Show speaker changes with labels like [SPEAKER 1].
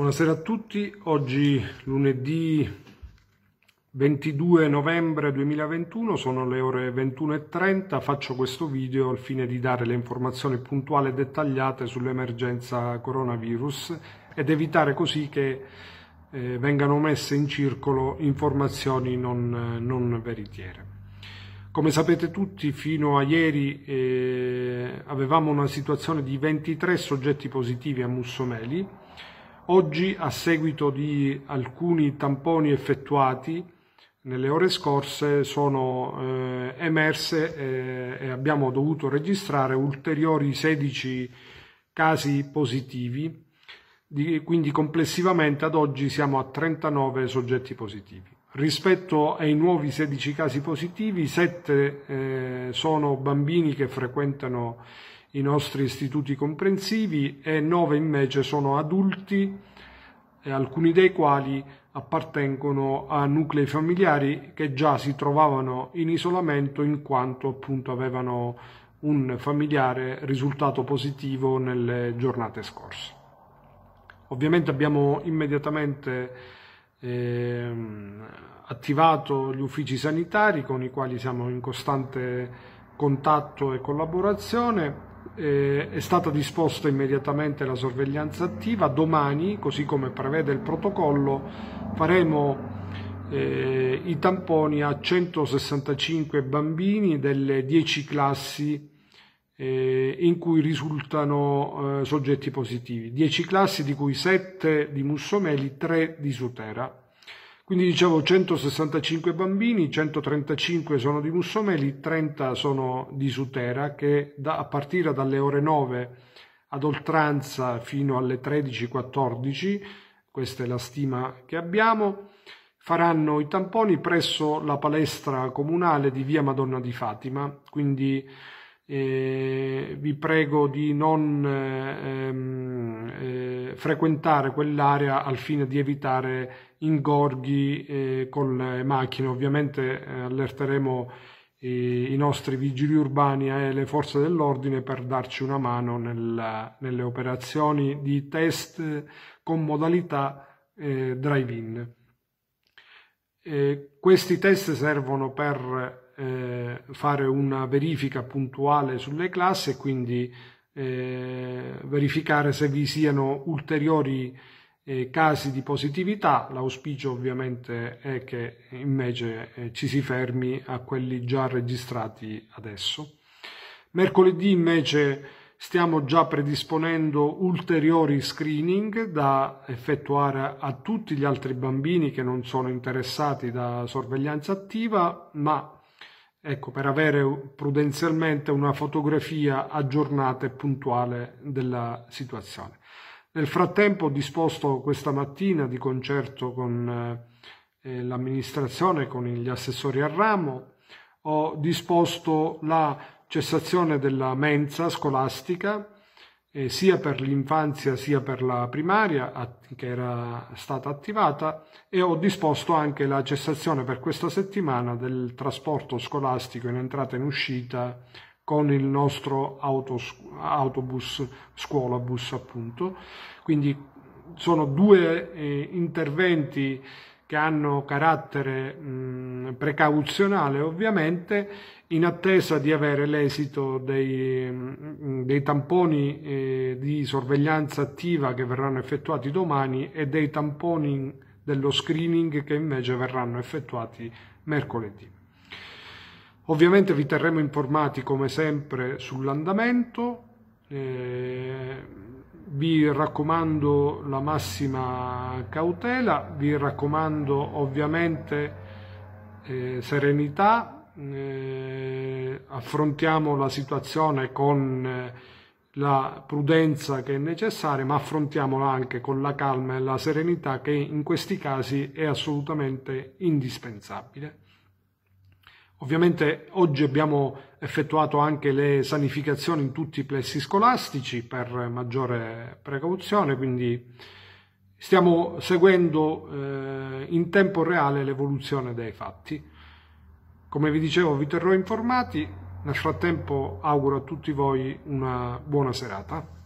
[SPEAKER 1] Buonasera a tutti, oggi lunedì 22 novembre 2021, sono le ore 21.30, faccio questo video al fine di dare le informazioni puntuali e dettagliate sull'emergenza coronavirus ed evitare così che eh, vengano messe in circolo informazioni non, non veritiere. Come sapete tutti, fino a ieri eh, avevamo una situazione di 23 soggetti positivi a Mussomeli, Oggi, a seguito di alcuni tamponi effettuati nelle ore scorse, sono eh, emerse eh, e abbiamo dovuto registrare ulteriori 16 casi positivi, di, quindi complessivamente ad oggi siamo a 39 soggetti positivi. Rispetto ai nuovi 16 casi positivi, 7 eh, sono bambini che frequentano i nostri istituti comprensivi e 9 invece sono adulti, alcuni dei quali appartengono a nuclei familiari che già si trovavano in isolamento in quanto appunto avevano un familiare risultato positivo nelle giornate scorse. Ovviamente abbiamo immediatamente eh, attivato gli uffici sanitari con i quali siamo in costante contatto e collaborazione eh, è stata disposta immediatamente la sorveglianza attiva, domani, così come prevede il protocollo, faremo eh, i tamponi a 165 bambini delle 10 classi eh, in cui risultano eh, soggetti positivi, 10 classi di cui 7 di Mussomeli, 3 di Sutera. Quindi dicevo 165 bambini, 135 sono di Mussomeli, 30 sono di Sutera che da, a partire dalle ore 9 ad oltranza fino alle 13-14, questa è la stima che abbiamo, faranno i tamponi presso la palestra comunale di via Madonna di Fatima, quindi eh, vi prego di non... Ehm, eh, frequentare quell'area al fine di evitare ingorghi eh, con le macchine. Ovviamente eh, allerteremo i, i, nostri vigili urbani e le forze dell'ordine per darci una mano nel, nelle operazioni di test con modalità eh, drive-in. Eh, questi test servono per fare una verifica puntuale sulle classi e quindi eh, verificare se vi siano ulteriori eh, casi di positività. L'auspicio ovviamente è che invece eh, ci si fermi a quelli già registrati adesso. Mercoledì invece stiamo già predisponendo ulteriori screening da effettuare a tutti gli altri bambini che non sono interessati da sorveglianza attiva, ma ecco, per avere prudenzialmente una fotografia aggiornata e puntuale della situazione. Nel frattempo ho disposto questa mattina di concerto con eh, eh, l'amministrazione, con gli assessori a ramo, ho disposto la cessazione della mensa scolastica eh, sia per l'infanzia sia per la primaria che era stata attivata e ho disposto anche la cessazione per questa settimana del trasporto scolastico in entrata e in uscita con il nostro autos- autobus, scuolabus appunto. Quindi sono due eh, interventi che hanno carattere mh, precauzionale ovviamente in attesa di avere l'esito dei, dei tamponi eh, di sorveglianza attiva che verranno effettuati domani e dei tamponi dello screening che invece verranno effettuati mercoledì. Ovviamente vi terremo informati come sempre sull'andamento, eh, vi raccomando la massima cautela, vi raccomando ovviamente eh, serenità, eh, affrontiamo la situazione con eh, la prudenza che è necessaria, ma affrontiamola anche con la calma e la serenità che in questi casi è assolutamente indispensabile. Ovviamente oggi abbiamo effettuato anche le sanificazioni in tutti i plessi scolastici per maggiore precauzione, quindi stiamo seguendo eh, in tempo reale l'evoluzione dei fatti. Come vi dicevo, vi terrò informati. Nel frattempo auguro a tutti voi una buona serata.